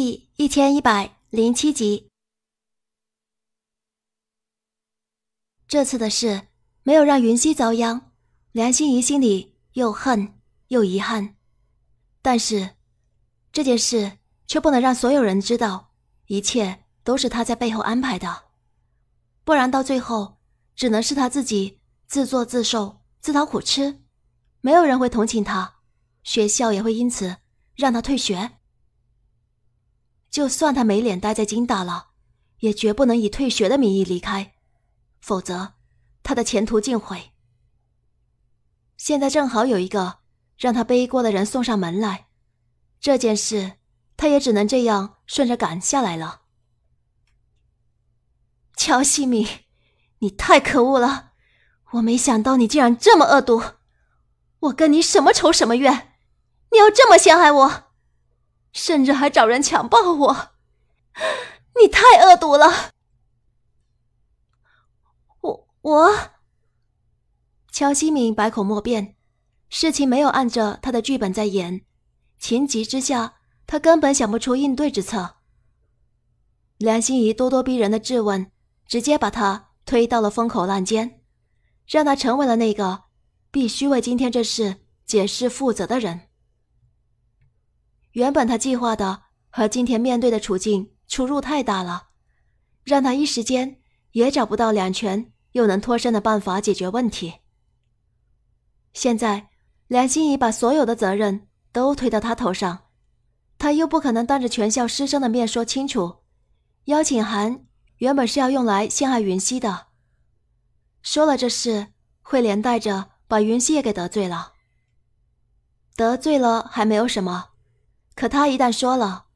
第一千一百零七集，这次的事没有让云溪遭殃，梁心怡心里又恨又遗憾，但是这件事却不能让所有人知道，一切都是他在背后安排的，不然到最后只能是他自己自作自受，自讨苦吃，没有人会同情他，学校也会因此让他退学。就算他没脸待在金大了，也绝不能以退学的名义离开，否则他的前途尽毁。现在正好有一个让他背锅的人送上门来，这件事他也只能这样顺着赶下来了。乔西敏，你太可恶了！我没想到你竟然这么恶毒！我跟你什么仇什么怨，你要这么陷害我？甚至还找人强暴我，你太恶毒了！我我，乔希敏百口莫辩，事情没有按着他的剧本在演，情急之下他根本想不出应对之策。梁心怡咄咄逼人的质问，直接把他推到了风口浪尖，让他成为了那个必须为今天这事解释负责的人。原本他计划的和今天面对的处境出入太大了，让他一时间也找不到两全又能脱身的办法解决问题。现在梁心怡把所有的责任都推到他头上，他又不可能当着全校师生的面说清楚。邀请函原本是要用来陷害云溪的，说了这事会连带着把云溪也给得罪了。得罪了还没有什么。可他一旦说了，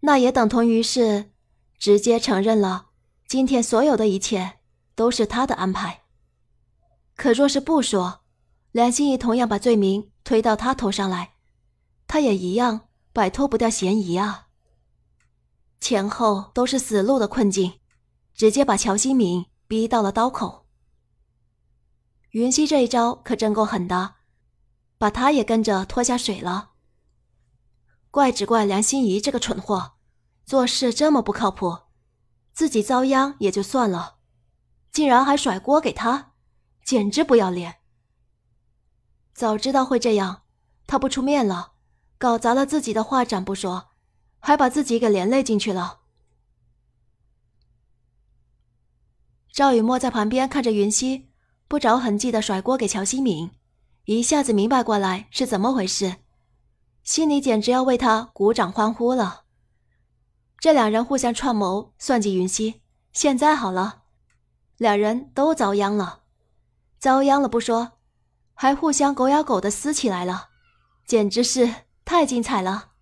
那也等同于是直接承认了今天所有的一切都是他的安排。可若是不说，梁心怡同样把罪名推到他头上来，他也一样摆脱不掉嫌疑啊。前后都是死路的困境，直接把乔新敏逼到了刀口。云溪这一招可真够狠的，把他也跟着拖下水了。怪只怪梁心怡这个蠢货，做事这么不靠谱，自己遭殃也就算了，竟然还甩锅给他，简直不要脸！早知道会这样，他不出面了，搞砸了自己的画展不说，还把自己给连累进去了。赵雨墨在旁边看着云溪，不着痕迹的甩锅给乔新敏，一下子明白过来是怎么回事。心里简直要为他鼓掌欢呼了。这两人互相串谋算计云溪，现在好了，两人都遭殃了，遭殃了不说，还互相狗咬狗的撕起来了，简直是太精彩了。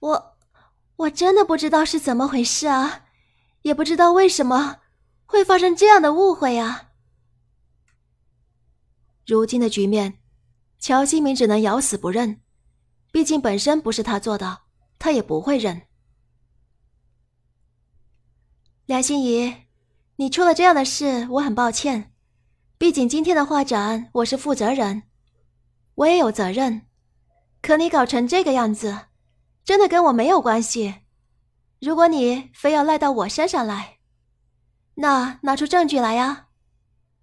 我我真的不知道是怎么回事啊，也不知道为什么会发生这样的误会啊。如今的局面。乔新明只能咬死不认，毕竟本身不是他做的，他也不会认。梁心怡，你出了这样的事，我很抱歉。毕竟今天的画展我是负责人，我也有责任。可你搞成这个样子，真的跟我没有关系。如果你非要赖到我身上来，那拿出证据来呀，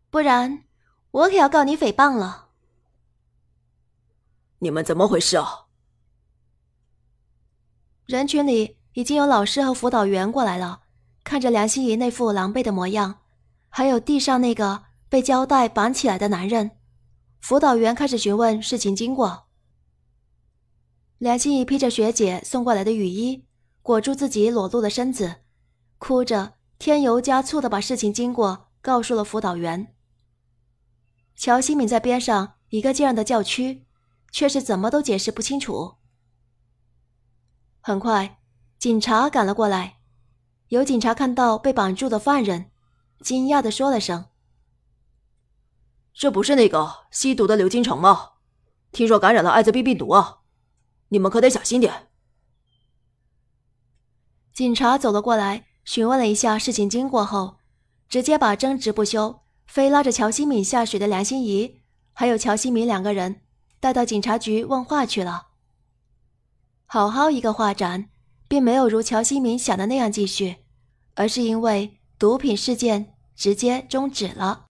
不然我可要告你诽谤了。你们怎么回事啊？人群里已经有老师和辅导员过来了，看着梁心怡那副狼狈的模样，还有地上那个被胶带绑起来的男人，辅导员开始询问事情经过。梁心怡披着学姐送过来的雨衣，裹住自己裸露的身子，哭着添油加醋的把事情经过告诉了辅导员。乔新敏在边上一个劲儿的叫屈。却是怎么都解释不清楚。很快，警察赶了过来。有警察看到被绑住的犯人，惊讶地说了声：“这不是那个吸毒的刘金城吗？听说感染了艾滋病病毒啊！你们可得小心点。”警察走了过来，询问了一下事情经过后，直接把争执不休、非拉着乔新敏下水的梁心怡，还有乔新敏两个人。带到警察局问话去了。好好一个画展，并没有如乔新民想的那样继续，而是因为毒品事件直接终止了。